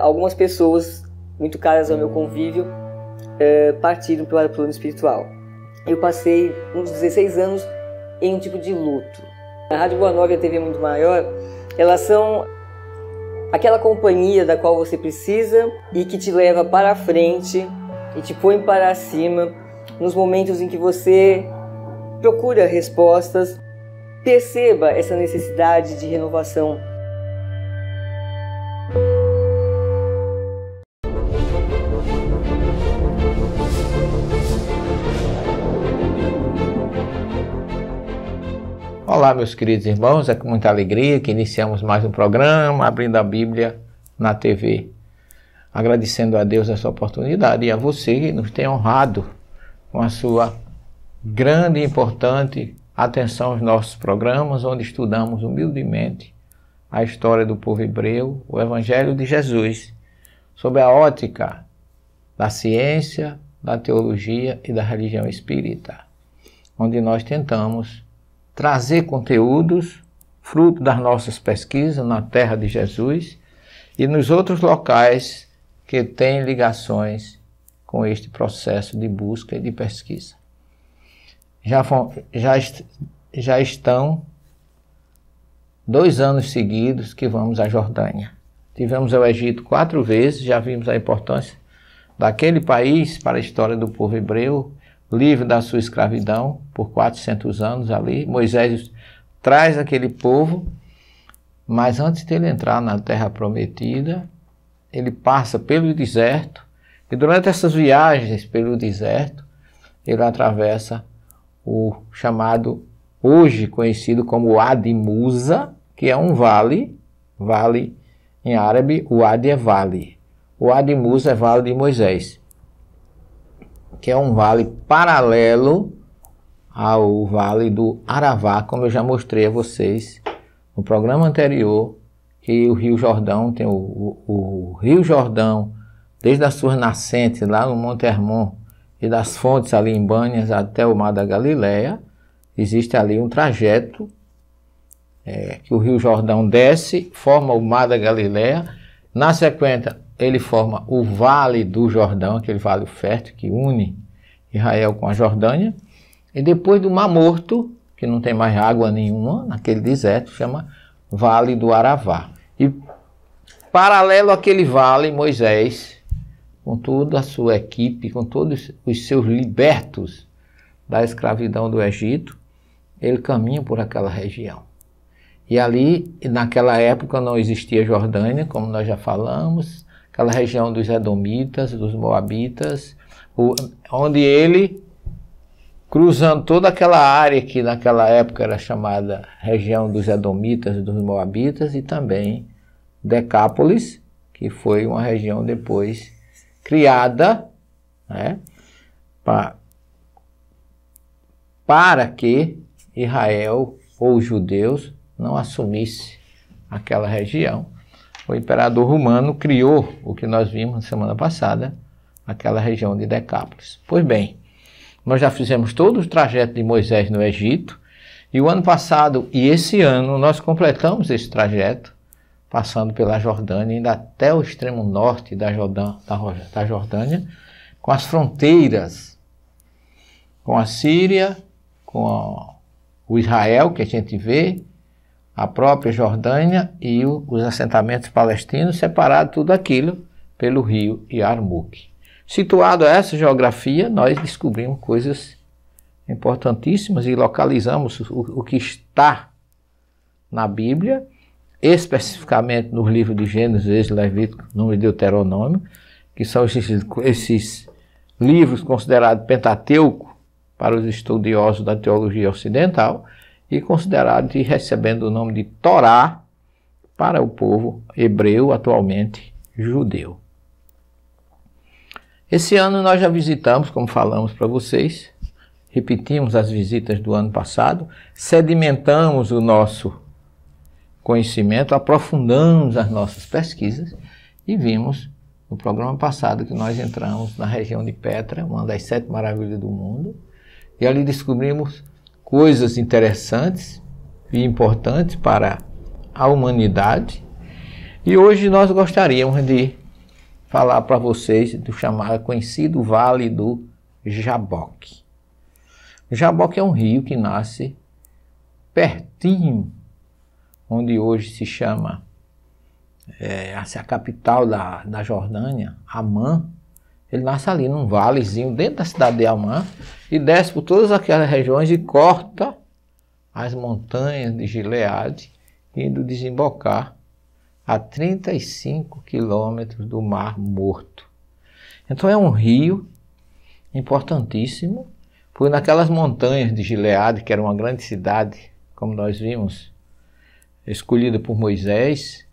algumas pessoas muito caras ao meu convívio eh, partiram para o plano espiritual. Eu passei uns 16 anos em um tipo de luto. A Rádio Boa Nova e a TV Muito Maior, elas são aquela companhia da qual você precisa e que te leva para a frente e te põe para cima nos momentos em que você procura respostas. Perceba essa necessidade de renovação Olá, meus queridos irmãos, é com muita alegria que iniciamos mais um programa Abrindo a Bíblia na TV. Agradecendo a Deus essa oportunidade e a você que nos tem honrado com a sua grande e importante atenção aos nossos programas, onde estudamos humildemente a história do povo hebreu, o Evangelho de Jesus, sob a ótica da ciência, da teologia e da religião espírita, onde nós tentamos trazer conteúdos fruto das nossas pesquisas na Terra de Jesus e nos outros locais que têm ligações com este processo de busca e de pesquisa. Já, já, já estão dois anos seguidos que vamos à Jordânia. Tivemos ao Egito quatro vezes, já vimos a importância daquele país para a história do povo hebreu, livre da sua escravidão por 400 anos ali. Moisés traz aquele povo, mas antes dele entrar na terra prometida, ele passa pelo deserto e durante essas viagens pelo deserto, ele atravessa o chamado hoje conhecido como Wadi Musa, que é um vale, vale em árabe, o Ad é vale. O Wadi Musa é vale de Moisés que é um vale paralelo ao vale do Aravá, como eu já mostrei a vocês no programa anterior, que o Rio Jordão tem o, o, o Rio Jordão, desde as suas nascentes lá no Monte Hermon e das fontes ali em Banias até o Mar da Galileia, existe ali um trajeto é, que o Rio Jordão desce, forma o Mar da Galileia, na sequência ele forma o Vale do Jordão, aquele vale fértil que une Israel com a Jordânia, e depois do Mar Morto, que não tem mais água nenhuma, naquele deserto, chama Vale do Aravá. E paralelo àquele vale, Moisés, com toda a sua equipe, com todos os seus libertos da escravidão do Egito, ele caminha por aquela região. E ali, naquela época, não existia Jordânia, como nós já falamos, aquela região dos Edomitas, dos Moabitas, o, onde ele, cruzando toda aquela área que naquela época era chamada região dos Edomitas, dos Moabitas, e também Decápolis, que foi uma região depois criada né, pra, para que Israel ou os judeus não assumisse aquela região o imperador romano criou o que nós vimos na semana passada, aquela região de Decápolis. Pois bem, nós já fizemos todo o trajeto de Moisés no Egito, e o ano passado e esse ano nós completamos esse trajeto, passando pela Jordânia, indo até o extremo norte da, Jordã, da Jordânia, com as fronteiras com a Síria, com o Israel, que a gente vê, a própria Jordânia e o, os assentamentos palestinos, separado tudo aquilo pelo rio Yarmouk. Situado a essa geografia, nós descobrimos coisas importantíssimas e localizamos o, o que está na Bíblia, especificamente nos livros de Gênesis, Levítico, Número de Deuteronômio, que são esses, esses livros considerados pentateuco para os estudiosos da teologia ocidental, e considerado e recebendo o nome de Torá para o povo hebreu, atualmente judeu. Esse ano nós já visitamos, como falamos para vocês, repetimos as visitas do ano passado, sedimentamos o nosso conhecimento, aprofundamos as nossas pesquisas e vimos no programa passado que nós entramos na região de Petra, uma das sete maravilhas do mundo, e ali descobrimos coisas interessantes e importantes para a humanidade. E hoje nós gostaríamos de falar para vocês do chamado conhecido Vale do Jaboque. O Jaboque é um rio que nasce pertinho, onde hoje se chama eh, é, a capital da, da Jordânia, Amã, ele nasce ali num valezinho dentro da cidade de Almã e desce por todas aquelas regiões e corta as montanhas de Gileade, indo desembocar a 35 quilômetros do Mar Morto. Então é um rio importantíssimo, pois naquelas montanhas de Gileade, que era uma grande cidade, como nós vimos, escolhida por Moisés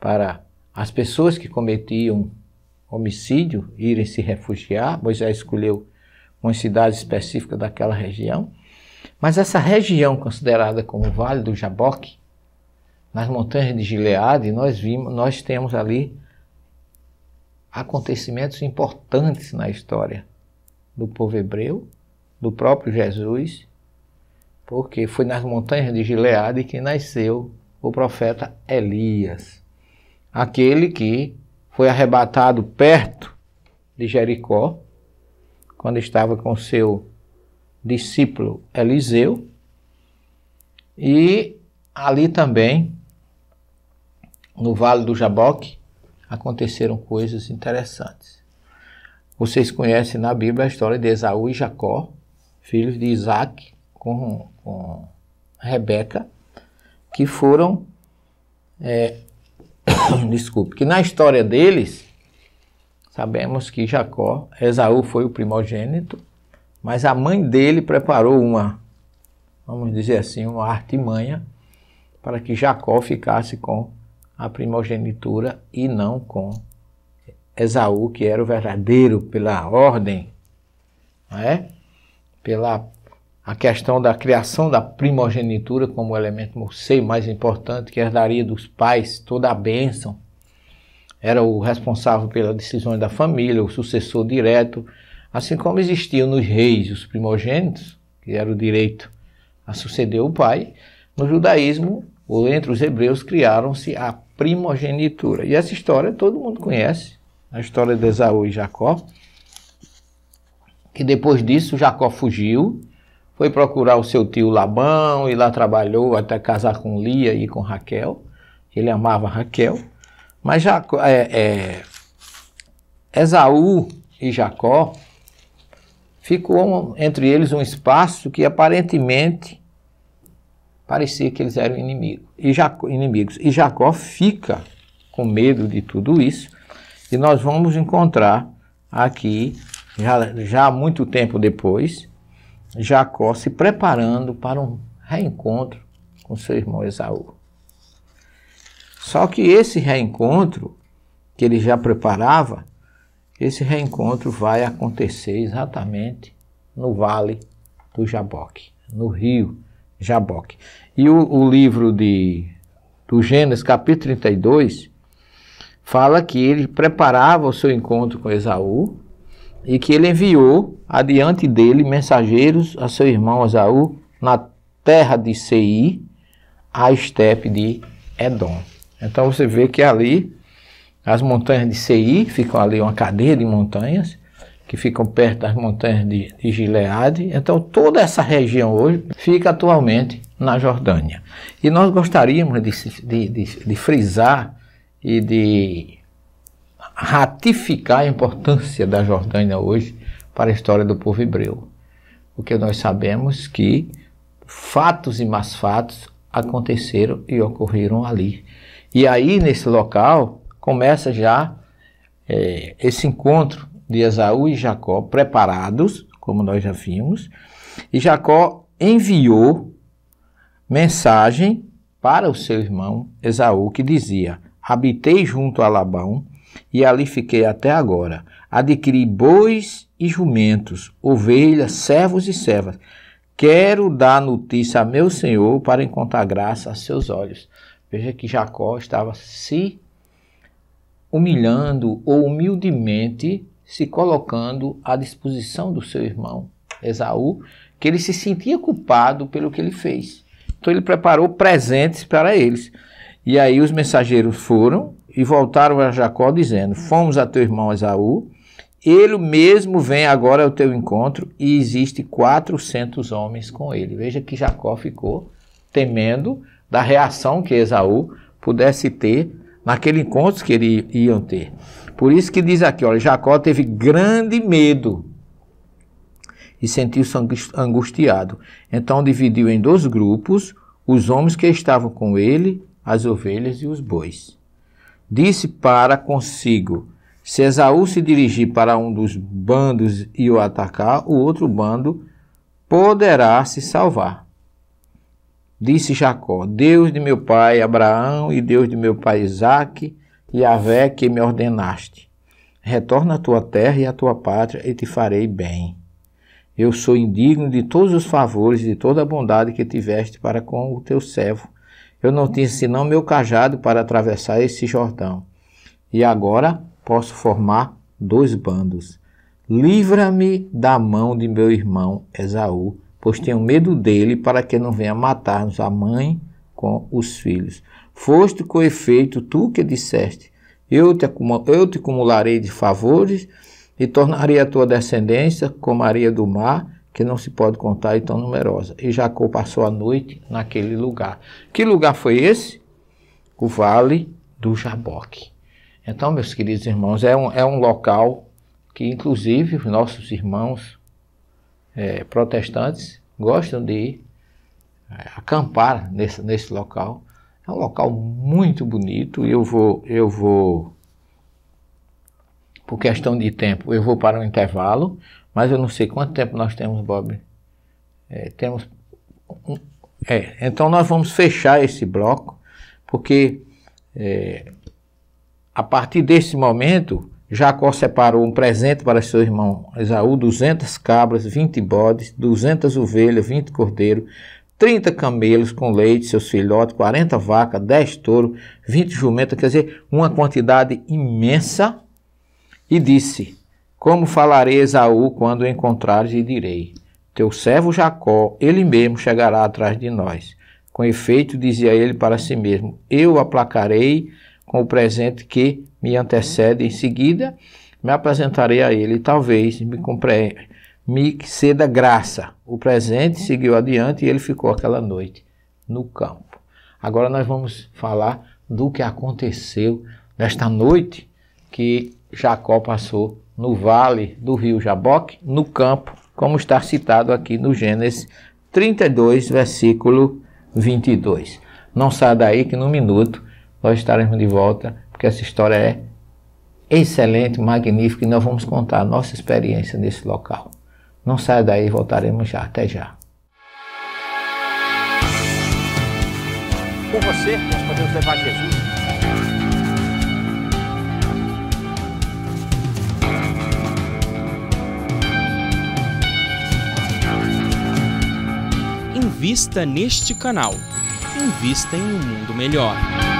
para as pessoas que cometiam homicídio irem se refugiar. Moisés escolheu uma cidade específica daquela região. Mas essa região considerada como Vale do Jaboque, nas montanhas de Gileade, nós vimos, nós temos ali acontecimentos importantes na história do povo hebreu, do próprio Jesus, porque foi nas montanhas de Gileade que nasceu o profeta Elias, aquele que foi arrebatado perto de Jericó, quando estava com seu discípulo Eliseu, e ali também, no Vale do Jaboque, aconteceram coisas interessantes. Vocês conhecem na Bíblia a história de Esaú e Jacó, filhos de Isaac, com, com Rebeca, que foram é, desculpe, que na história deles, sabemos que Jacó, Esaú foi o primogênito, mas a mãe dele preparou uma, vamos dizer assim, uma artimanha para que Jacó ficasse com a primogenitura e não com Esaú, que era o verdadeiro pela ordem, não é? pela a questão da criação da primogenitura como elemento morceio mais importante, que herdaria dos pais toda a bênção. Era o responsável pelas decisões da família, o sucessor direto, assim como existiam nos reis os primogênitos, que era o direito a suceder o pai, no judaísmo, ou entre os hebreus, criaram-se a primogenitura. E essa história todo mundo conhece, a história de Esaú e Jacó, que depois disso Jacó fugiu, foi procurar o seu tio Labão e lá trabalhou até casar com Lia e com Raquel. Ele amava Raquel. Mas já, é, é, Esaú e Jacó ficou entre eles um espaço que aparentemente parecia que eles eram inimigos. E Jacó, inimigos. E Jacó fica com medo de tudo isso. E nós vamos encontrar aqui, já, já há muito tempo depois, Jacó se preparando para um reencontro com seu irmão Esaú. Só que esse reencontro que ele já preparava, esse reencontro vai acontecer exatamente no vale do Jaboque, no rio Jaboque. E o, o livro de, do Gênesis, capítulo 32, fala que ele preparava o seu encontro com Esaú, e que ele enviou adiante dele mensageiros a seu irmão Esaú na terra de Sei, a estepe de Edom. Então você vê que ali as montanhas de Sei ficam ali uma cadeia de montanhas que ficam perto das montanhas de, de Gileade. Então toda essa região hoje fica atualmente na Jordânia. E nós gostaríamos de, de, de frisar e de ratificar a importância da Jordânia hoje para a história do povo hebreu. Porque nós sabemos que fatos e mais fatos aconteceram e ocorreram ali. E aí, nesse local, começa já é, esse encontro de Esaú e Jacó preparados, como nós já vimos, e Jacó enviou mensagem para o seu irmão Esaú, que dizia: Habitei junto a Labão, e ali fiquei até agora. Adquiri bois e jumentos, ovelhas, servos e servas. Quero dar notícia a meu senhor para encontrar graça a seus olhos. Veja que Jacó estava se humilhando ou humildemente se colocando à disposição do seu irmão Esaú, que ele se sentia culpado pelo que ele fez. Então ele preparou presentes para eles. E aí os mensageiros foram e voltaram a Jacó, dizendo: Fomos a teu irmão Esaú, ele mesmo vem agora ao teu encontro, e existe 400 homens com ele. Veja que Jacó ficou temendo da reação que Esaú pudesse ter naquele encontro que eles iam ter. Por isso que diz aqui, olha, Jacó teve grande medo e sentiu-se angustiado. Então dividiu em dois grupos os homens que estavam com ele, as ovelhas e os bois disse para consigo: Se Esaú se dirigir para um dos bandos e o atacar, o outro bando poderá se salvar. Disse Jacó: Deus de meu pai Abraão e Deus de meu pai Isaque, e Yahvé que me ordenaste. Retorna à tua terra e à tua pátria, e te farei bem. Eu sou indigno de todos os favores e de toda a bondade que tiveste para com o teu servo eu não tinha senão assim meu cajado para atravessar esse Jordão. E agora posso formar dois bandos. Livra-me da mão de meu irmão Esaú, pois tenho medo dele para que não venha matar-nos a mãe com os filhos. Foste com efeito tu que disseste: Eu te, eu te acumularei de favores e tornarei a tua descendência como a areia do mar que não se pode contar e tão numerosa. E Jacó passou a noite naquele lugar. Que lugar foi esse? O Vale do Jaboque. Então, meus queridos irmãos, é um, é um local que, inclusive, os nossos irmãos é, protestantes gostam de ir é, acampar nesse, nesse local. É um local muito bonito eu vou, eu vou, por questão de tempo, eu vou para um intervalo. Mas eu não sei quanto tempo nós temos, Bob. É, temos. é, então nós vamos fechar esse bloco, porque é, a partir desse momento, Jacó separou um presente para seu irmão Esaú: 200 cabras, 20 bodes, 200 ovelhas, 20 cordeiros, 30 camelos com leite, seus filhotes, 40 vacas, 10 touros, 20 jumentas, quer dizer, uma quantidade imensa, e disse como falarei a Esaú quando o encontrares e direi: Teu servo Jacó, ele mesmo chegará atrás de nós. Com efeito, dizia ele para si mesmo: Eu aplacarei com o presente que me antecede. Em seguida, me apresentarei a ele e talvez me me ceda graça. O presente seguiu adiante e ele ficou aquela noite no campo. Agora nós vamos falar do que aconteceu nesta noite que Jacó passou no vale do rio Jaboque, no campo, como está citado aqui no Gênesis 32, versículo 22. Não saia daí que num minuto nós estaremos de volta, porque essa história é excelente, magnífica e nós vamos contar a nossa experiência nesse local. Não saia daí, voltaremos já. Até já. Com você, nós podemos levar Jesus Invista neste canal. Invista em um mundo melhor.